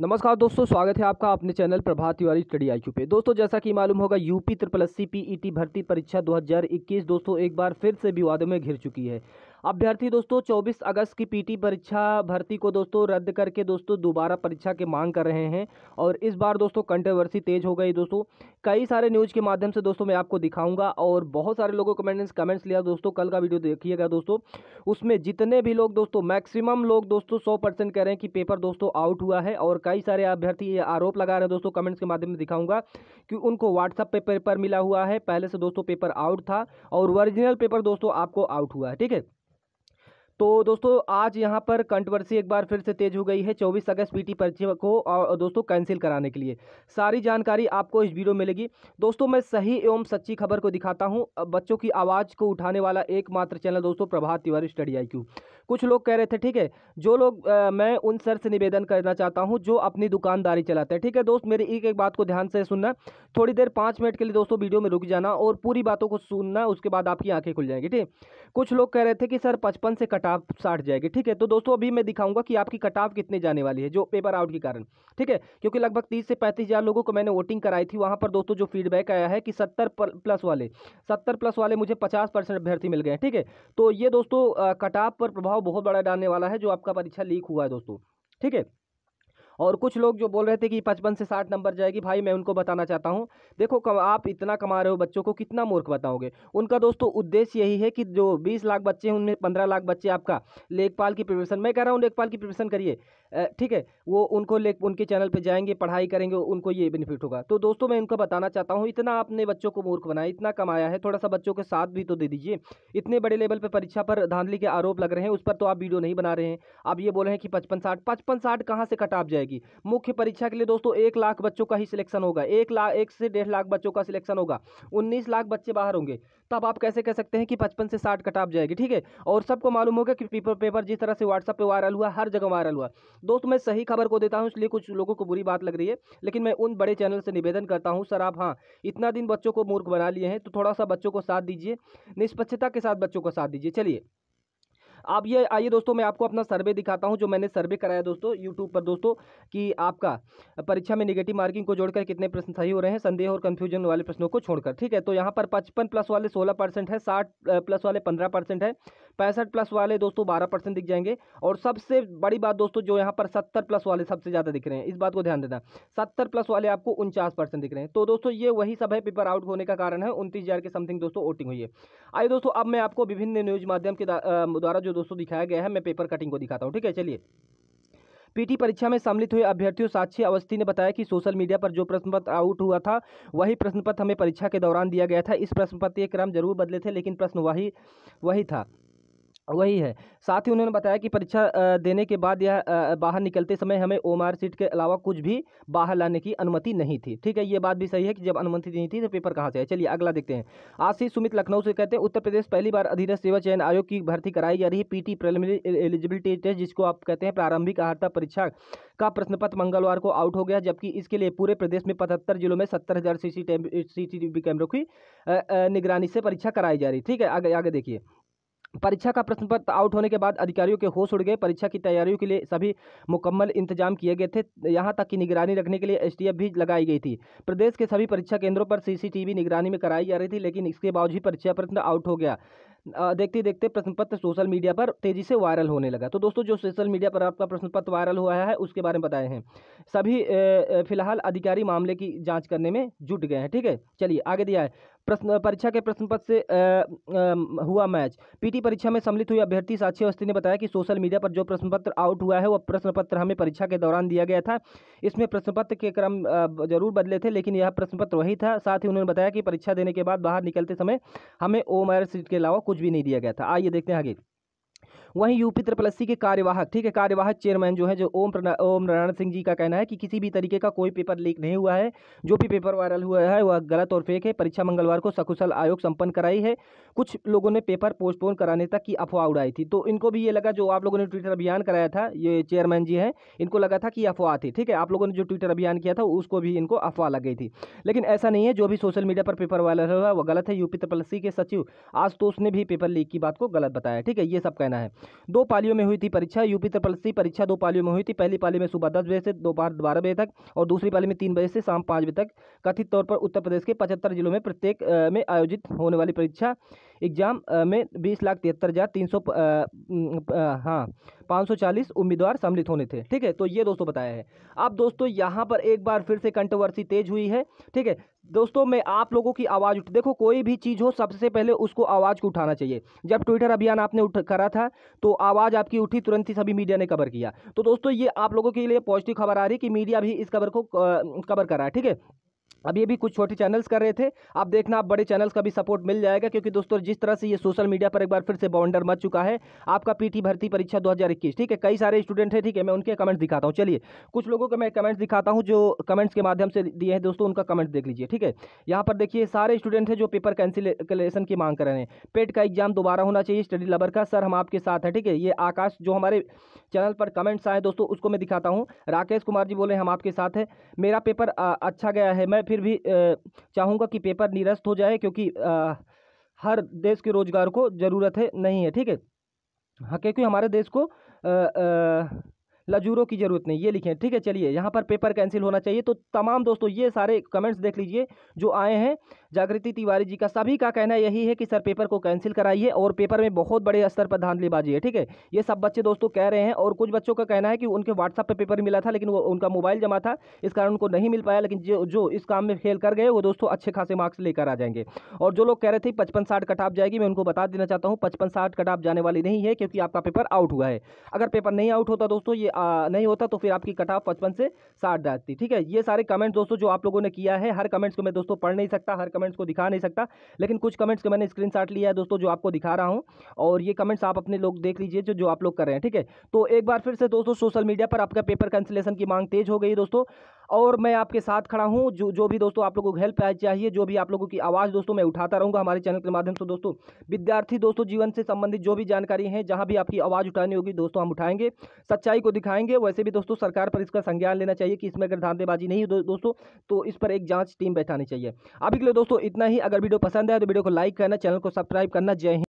नमस्कार दोस्तों स्वागत है आपका अपने channel Prabhat Tiwari study I पे दोस्तों जैसा कि मालूम होगा यूपी ट्रिपल एस सी भर्ती परीक्षा 2021 दोस्तों एक बार फिर से विवादों में घिर चुकी है अभ्यर्थी दोस्तों 24 अगस्त की पीटी परीक्षा भर्ती को दोस्तों रद्द करके दोस्तों दोबारा परीक्षा की मांग कर रहे हैं और इस बार दोस्तों कंट्रोवर्सी तेज हो गई दोस्तों कई सारे न्यूज़ के माध्यम से दोस्तों मैं आपको दिखाऊंगा और बहुत सारे लोगों कमेंट्स कमेंट्स लिया दोस्तों कल का वीडियो देखिएगा दोस्तों उसमें जितने भी लोग दोस्तों मैक्सिमम लोग दोस्तों सौ परसेंट कह रहे हैं कि पेपर दोस्तों आउट हुआ है और कई सारे अभ्यर्थी ये आरोप लगा रहे हैं दोस्तों कमेंट्स के माध्यम से दिखाऊंगा कि उनको व्हाट्सअप पर पेपर मिला हुआ है पहले से दोस्तों पेपर आउट था और ओरिजिनल पेपर दोस्तों आपको आउट हुआ है ठीक है तो दोस्तों आज यहाँ पर कंट्रवर्सी एक बार फिर से तेज हो गई है 24 अगस्त पीटी पर्ची को दोस्तों कैंसिल कराने के लिए सारी जानकारी आपको इस वीडियो में मिलेगी दोस्तों मैं सही एवं सच्ची खबर को दिखाता हूँ बच्चों की आवाज़ को उठाने वाला एकमात्र चैनल दोस्तों प्रभात तिवारी स्टडी आई कुछ लोग कह रहे थे ठीक है जो लोग आ, मैं उन सर से निवेदन करना चाहता हूँ जो अपनी दुकानदारी चलाते हैं ठीक है दोस्त मेरी एक एक बात को ध्यान से सुनना थोड़ी देर पाँच मिनट के लिए दोस्तों वीडियो में रुक जाना और पूरी बातों को सुनना उसके बाद आपकी आंखें खुल जाएंगी ठीक कुछ लोग कह रहे थे कि सर पचपन से कटाव साठ जाएगी ठीक है तो दोस्तों अभी मैं दिखाऊंगा कि आपकी कटाव कितने जाने वाली है जो पेपर आउट के कारण ठीक है क्योंकि लगभग तीस से पैंतीस हज़ार लोगों को मैंने वोटिंग कराई थी वहाँ पर दोस्तों जो फीडबैक आया है कि सत्तर प्लस वाले सत्तर प्लस वाले मुझे पचास परसेंट अभ्यर्थी मिल गए ठीक है तो ये दोस्तों कटाव पर प्रभाव प्रभाव बहुत बड़ा डालने वाला है जो आपका परीक्षा लीक हुआ है दोस्तों ठीक है और कुछ लोग जो बोल रहे थे कि पचपन से साठ नंबर जाएगी भाई मैं उनको बताना चाहता हूँ देखो कम, आप इतना कमा रहे हो बच्चों को कितना मूर्ख बताओगे उनका दोस्तों उद्देश्य यही है कि जो बीस लाख बच्चे हैं उनमें पंद्रह लाख बच्चे आपका लेखपाल की प्रिपरेशन मैं कह रहा हूँ लेखपाल की प्रिपरेशन करिए ठीक है वो उनको ले उनके चैनल पर जाएंगे पढ़ाई करेंगे उनको ये बेनिफिट होगा तो दोस्तों मैं उनको बताना चाहता हूँ इतना आपने बच्चों को मूर्ख बनाया इतना कमाया है थोड़ा सा बच्चों के साथ भी तो दे दीजिए इतने बड़े लेवल पर परीक्षा पर धांधली के आरोप लग रहे हैं उस पर तो आप वीडियो नहीं बना रहे हैं आप ये बोल रहे हैं कि पचपन साठ पचपन साठ कहाँ से कटाप जाएगी मुख्य परीक्षा के लिए दोस्तों एक लाख बच्चों का ही सिलेक्शन होगा एक लाख एक से डेढ़ लाख बच्चों का सिलेक्शन होगा उन्नीस लाख बच्चे बाहर होंगे तब आप कैसे कह सकते हैं कि पचपन से साठ कटाप जाएगी ठीक है और सबको मालूम होगा कि पेपर पेपर जिस तरह से व्हाट्सअप पर वायरल हुआ हर जगह वायरल हुआ दोस्त मैं सही खबर को देता हूँ इसलिए कुछ लोगों को बुरी बात लग रही है लेकिन मैं उन बड़े चैनल से निवेदन करता हूँ सर आप हाँ इतना दिन बच्चों को मूर्ख बना लिए हैं तो थोड़ा सा बच्चों को साथ दीजिए निष्पक्षता के साथ बच्चों को साथ दीजिए चलिए आप ये आइए दोस्तों मैं आपको अपना सर्वे दिखाता हूँ जो मैंने सर्वे कराया दोस्तों यूट्यूब पर दोस्तों कि आपका परीक्षा में निगेटिव मार्किंग को जोड़कर कितने प्रश्न सही हो रहे हैं संदेह और कंफ्यूजन वाले प्रश्नों को छोड़कर ठीक है तो यहाँ पर पचपन प्लस वाले सोलह परसेंट है साठ प्लस वाले पंद्रह परसेंट है पैंसठ प्लस वाले दोस्तों बारह परसेंट दिख जाएंगे और सबसे बड़ी बात दोस्तों जो यहाँ पर सत्तर प्लस वाले सबसे ज़्यादा दिख रहे हैं इस बात को ध्यान देना सत्तर प्लस वाले आपको उनचास परसेंट दिख रहे हैं तो दोस्तों ये वही सब है पेपर आउट होने का कारण है उनतीस के समथिंग दोस्तों वोटिंग हुई है आइए दोस्तों अब मैं आपको विभिन्न न्यूज माध्यम के द्वारा जो दोस्तों दिखाया गया है मैं पेपर कटिंग को दिखाता हूँ ठीक है चलिए पीटी परीक्षा में सम्मिलित हुए अभ्यर्थियों साक्षी अवस्थी ने बताया कि सोशल मीडिया पर जो प्रश्न पत्र आउट हुआ था वही प्रश्न पत्र हमें परीक्षा के दौरान दिया गया था इस प्रश्न पत्र के क्रम जरूर बदले थे लेकिन प्रश्न वही वही था वही है साथ ही उन्होंने बताया कि परीक्षा देने के बाद यह बाहर निकलते समय हमें ओ सीट के अलावा कुछ भी बाहर लाने की अनुमति नहीं थी ठीक है ये बात भी सही है कि जब अनुमति नहीं थी तो पेपर कहाँ से है चलिए अगला देखते हैं आशीष सुमित लखनऊ से कहते हैं उत्तर प्रदेश पहली बार अधीन सेवा चयन आयोग की भर्ती कराई जा रही है पीटी प्रेलिमिनरी एलिजिबिलिटी टेस्ट जिसको आप कहते हैं प्रारंभिक आहारता परीक्षा का प्रश्न पत्र मंगलवार को आउट हो गया जबकि इसके लिए पूरे प्रदेश में पचहत्तर जिलों में सत्तर हज़ार सी कैमरों की निगरानी से परीक्षा कराई जा रही ठीक है आगे आगे देखिए परीक्षा का प्रश्न पत्र आउट होने के बाद अधिकारियों के होश उड़ गए परीक्षा की तैयारियों के लिए सभी मुकम्मल इंतजाम किए गए थे यहां तक कि निगरानी रखने के लिए एसटीएफ भी लगाई गई थी प्रदेश के सभी परीक्षा केंद्रों पर सीसीटीवी निगरानी में कराई जा रही थी लेकिन इसके बावजूद परीक्षा प्रश्न आउट हो गया देखते देखते प्रश्न पत्र सोशल मीडिया पर तेजी से वायरल होने लगा तो दोस्तों जो सोशल मीडिया पर आपका प्रश्न पत्र वायरल हुआ है उसके बारे में बताए हैं सभी फिलहाल अधिकारी मामले की जाँच करने में जुट गए हैं ठीक है चलिए आगे दिया है प्रश्न परीक्षा के प्रश्न पत्र से आ, आ, हुआ मैच पीटी परीक्षा में सम्मिलित हुई अभ्यर्थी साक्षी अवस्थी ने बताया कि सोशल मीडिया पर जो प्रश्न पत्र आउट हुआ है वह प्रश्न पत्र हमें परीक्षा के दौरान दिया गया था इसमें प्रश्न पत्र के क्रम जरूर बदले थे लेकिन यह प्रश्न पत्र वही था साथ ही उन्होंने बताया कि परीक्षा देने के बाद बाहर निकलते समय हमें ओ सीट के अलावा कुछ कुछ भी नहीं दिया गया था आइए देखते हैं आगे वहीं यूपी त्रिपल के कार्यवाहक ठीक है कार्यवाहक चेयरमैन जो है जो ओम ओम नारायण सिंह जी का कहना है कि किसी भी तरीके का कोई पेपर लीक नहीं हुआ है जो भी पेपर वायरल हुआ है वह गलत और फेक है परीक्षा मंगलवार को सकुशल आयोग संपन्न कराई है कुछ लोगों ने पेपर पोस्टपोन कराने तक की अफवाह उड़ाई थी तो इनको भी ये लगा जो आप लोगों ने ट्विटर अभियान कराया था ये चेयरमैन जी हैं इनको लगा था कि अफवाह थी ठीक है आप लोगों ने जो ट्विटर अभियान किया था उसको भी इनको अफवाह लग गई थी लेकिन ऐसा नहीं है जो भी सोशल मीडिया पर पेपर वायरल हुआ वह गलत है यूपी त्रिपल के सचिव आशुतोष ने भी पेपर लीक की बात को गलत बताया ठीक है ये सब कहना है दो पालियों में हुई थी परीक्षा यूपी ट्रिपल सी परीक्षा दो पालियों में हुई थी पहली पाली में सुबह दस बजे से दोपहर बारह बजे तक और दूसरी पाली में तीन बजे से शाम पाँच बजे तक कथित तौर पर उत्तर प्रदेश के पचहत्तर जिलों में प्रत्येक में आयोजित होने वाली परीक्षा एग्जाम में बीस लाख तिहत्तर हज़ार तीन सौ हाँ पाँच सौ चालीस उम्मीदवार सम्मिलित होने थे ठीक है तो ये दोस्तों बताया है अब दोस्तों यहाँ पर एक बार फिर से कंट्रोवर्सी तेज हुई है ठीक है दोस्तों मैं आप लोगों की आवाज़ उठ देखो कोई भी चीज़ हो सबसे पहले उसको आवाज़ को उठाना चाहिए जब ट्विटर अभियान आपने उठ करा था तो आवाज़ आपकी उठी तुरंत ही सभी मीडिया ने कवर किया तो दोस्तों ये आप लोगों के लिए पॉजिटिव खबर आ रही है कि मीडिया भी इस खबर को कवर करा ठीक है अब ये भी कुछ छोटे चैनल्स कर रहे थे आप देखना आप बड़े चैनल्स का भी सपोर्ट मिल जाएगा क्योंकि दोस्तों जिस तरह से ये सोशल मीडिया पर एक बार फिर से बाउंडर मच चुका है आपका पीटी भर्ती परीक्षा 2021 ठीक है कई सारे स्टूडेंट हैं ठीक है मैं उनके कमेंट्स दिखाता हूँ चलिए कुछ लोगों को मैं कमेंट्स दिखाता हूँ जो कमेंट्स के माध्यम से दिए हैं दोस्तों उनका कमेंट्स देख लीजिए ठीक है यहाँ पर देखिए सारे स्टूडेंट हैं जो पेपर कैंसिलेशन की मांग कर रहे हैं पेट का एग्जाम दोबारा होना चाहिए स्टडी लबर का सर हम आपके साथ हैं ठीक है ये आकाश जो हमारे चैनल पर कमेंट्स आए दोस्तों उसको मैं दिखाता हूँ राकेश कुमार जी बोले हम आपके साथ हैं मेरा पेपर अच्छा गया है मैं फिर भी चाहूँगा कि पेपर निरस्त हो जाए क्योंकि हर देश के रोज़गार को ज़रूरत है नहीं है ठीक है हाँ क्योंकि हमारे देश को लजूरों की ज़रूरत नहीं ये लिखे ठीक है चलिए यहाँ पर पेपर कैंसिल होना चाहिए तो तमाम दोस्तों ये सारे कमेंट्स देख लीजिए जो आए हैं जागृति तिवारी जी का सभी का कहना यही है कि सर पेपर को कैंसिल कराइए और पेपर में बहुत बड़े स्तर पर धांधलीबाजी है ठीक है ये सब बच्चे दोस्तों कह रहे हैं और कुछ बच्चों का कहना है कि उनके व्हाट्सअप पर पेपर मिला था लेकिन वो उनका मोबाइल जमा था इस कारण उनको नहीं मिल पाया लेकिन जो जो इस काम में फेल कर गए वो दोस्तों अच्छे खासे मार्क्स लेकर आ जाएंगे और जो लोग कह रहे थे पचपन साठ कट जाएगी मैं उनको बता देना चाहता हूँ पचपन साठ कट जाने वाली नहीं है क्योंकि आपका पेपर आउट हुआ है अगर पेपर नहीं आउट होता दोस्तों ये नहीं होता तो फिर आपकी कट ऑफ पचपन से साठ जाती ठीक है ये सारे कमेंट्स दोस्तों जो आप लोगों ने किया है हर कमेंट्स को मैं दोस्तों पढ़ नहीं सकता हर कमेंट कमेंट्स को दिखा नहीं सकता लेकिन कुछ कमेंट्स के मैंने स्क्रीन लिया है दोस्तों जो आपको दिखा रहा हूँ और ये कमेंट्स आप अपने लोग देख लीजिए जो जो आप लोग कर रहे हैं ठीक है तो एक बार फिर से दोस्तों सोशल मीडिया पर आपका पेपर कैंसिलेशन की मांग तेज हो गई दोस्तों और मैं आपके साथ खड़ा हूँ जो जो भी दोस्तों आप लोगों को हेल्प चाहिए जो भी आप लोगों की आवाज़ दोस्तों मैं उठाता रहूँगा हमारे चैनल के माध्यम से दोस्तों विद्यार्थी दोस्तों जीवन से संबंधित जो भी जानकारी है जहाँ भी आपकी आवाज़ उठानी होगी दोस्तों हम उठाएंगे सच्चाई को दिखाएंगे वैसे भी दोस्तों सरकार पर इसका संज्ञान लेना चाहिए कि इसमें अगर धांधेबाजी नहीं हो दोस्तों तो इस पर एक जाँच टीम बैठानी चाहिए अभी के लिए दोस्तों इतना ही अगर वीडियो पसंद आए तो वीडियो को लाइक करना चैनल को सब्सक्राइब करना जय हिंद